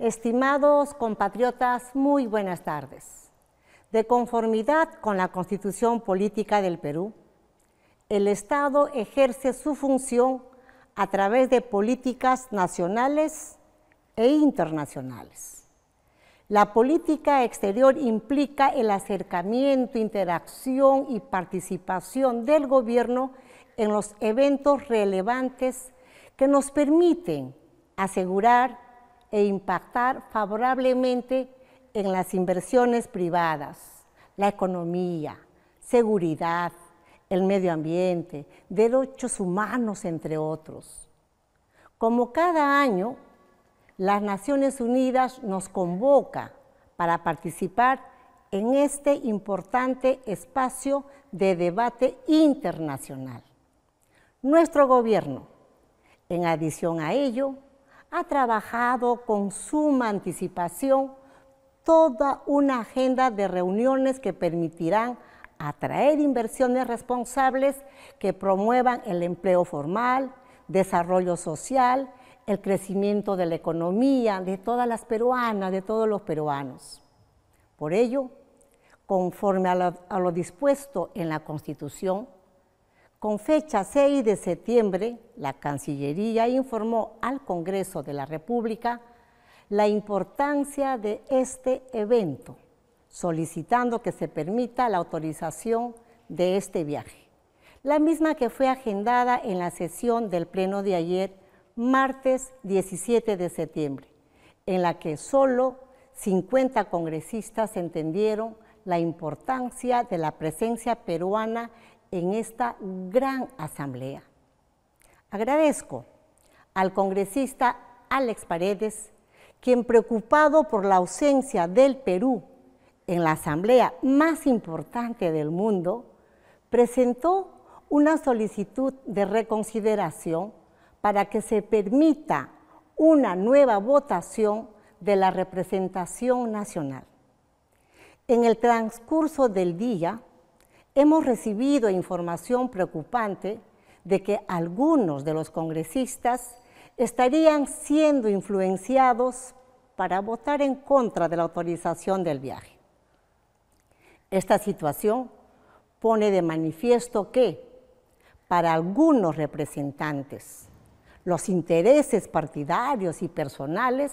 Estimados compatriotas, muy buenas tardes. De conformidad con la Constitución Política del Perú, el Estado ejerce su función a través de políticas nacionales e internacionales. La política exterior implica el acercamiento, interacción y participación del gobierno en los eventos relevantes que nos permiten asegurar e impactar favorablemente en las inversiones privadas, la economía, seguridad, el medio ambiente, derechos humanos, entre otros. Como cada año, las Naciones Unidas nos convoca para participar en este importante espacio de debate internacional. Nuestro gobierno, en adición a ello, ha trabajado con suma anticipación toda una agenda de reuniones que permitirán atraer inversiones responsables que promuevan el empleo formal, desarrollo social, el crecimiento de la economía de todas las peruanas, de todos los peruanos. Por ello, conforme a lo, dispuesto en la Constitución, con fecha 6 de septiembre, la Cancillería informó al Congreso de la República la importancia de este evento, solicitando que se permita la autorización de este viaje, la misma que fue agendada en la sesión del Pleno de ayer, martes 17 de septiembre, en la que solo 50 congresistas entendieron la importancia de la presencia peruana en esta gran asamblea. Agradezco al congresista Alex Paredes, quien preocupado por la ausencia del Perú en la asamblea más importante del mundo, presentó una solicitud de reconsideración para que se permita una nueva votación de la representación nacional. En el transcurso del día, hemos recibido información preocupante de que algunos de los congresistas estarían siendo influenciados para votar en contra de la autorización del viaje. Esta situación pone de manifiesto que, para algunos representantes, los intereses partidarios y personales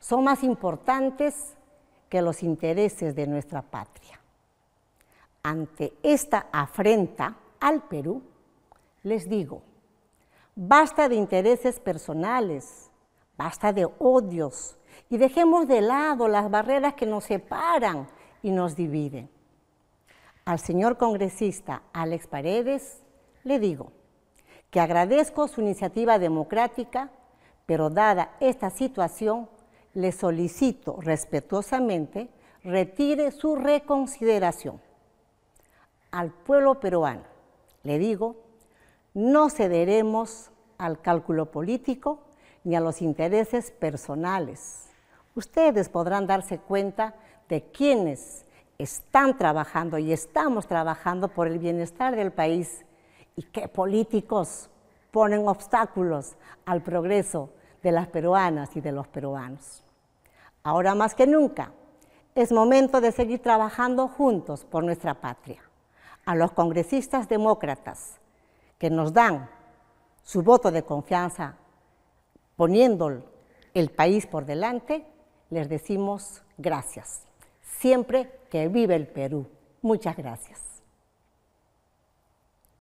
son más importantes que los intereses de nuestra patria ante esta afrenta al Perú, les digo, basta de intereses personales, basta de odios y dejemos de lado las barreras que nos separan y nos dividen. Al señor congresista Alex Paredes le digo que agradezco su iniciativa democrática, pero dada esta situación, le solicito respetuosamente retire su reconsideración al pueblo peruano. Le digo, no cederemos al cálculo político ni a los intereses personales. Ustedes podrán darse cuenta de quienes están trabajando y estamos trabajando por el bienestar del país y qué políticos ponen obstáculos al progreso de las peruanas y de los peruanos. Ahora más que nunca, es momento de seguir trabajando juntos por nuestra patria a los congresistas demócratas que nos dan su voto de confianza poniendo el país por delante, les decimos gracias. Siempre que vive el Perú. Muchas gracias.